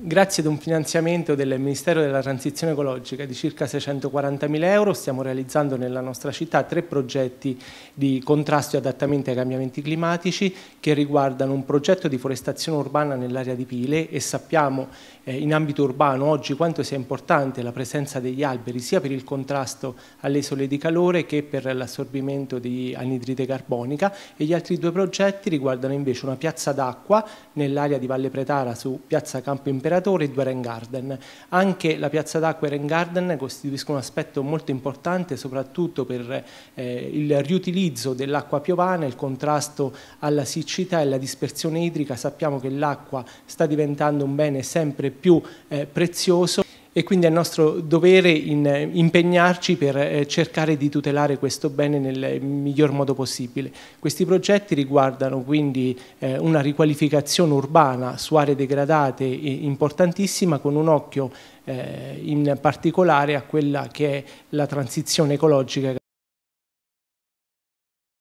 Grazie ad un finanziamento del Ministero della Transizione Ecologica di circa 640.000 euro stiamo realizzando nella nostra città tre progetti di contrasto e adattamento ai cambiamenti climatici che riguardano un progetto di forestazione urbana nell'area di Pile e sappiamo eh, in ambito urbano oggi quanto sia importante la presenza degli alberi sia per il contrasto alle isole di calore che per l'assorbimento di anidride carbonica e gli altri due progetti riguardano invece una piazza d'acqua nell'area di Valle Pretara su piazza Campo Imperiale Imperatore e due Rengarden. Anche la piazza d'acqua e Garden costituiscono un aspetto molto importante soprattutto per eh, il riutilizzo dell'acqua piovana, il contrasto alla siccità e alla dispersione idrica. Sappiamo che l'acqua sta diventando un bene sempre più eh, prezioso e quindi è nostro dovere in, eh, impegnarci per eh, cercare di tutelare questo bene nel miglior modo possibile. Questi progetti riguardano quindi eh, una riqualificazione urbana su aree degradate importantissima con un occhio in particolare a quella che è la transizione ecologica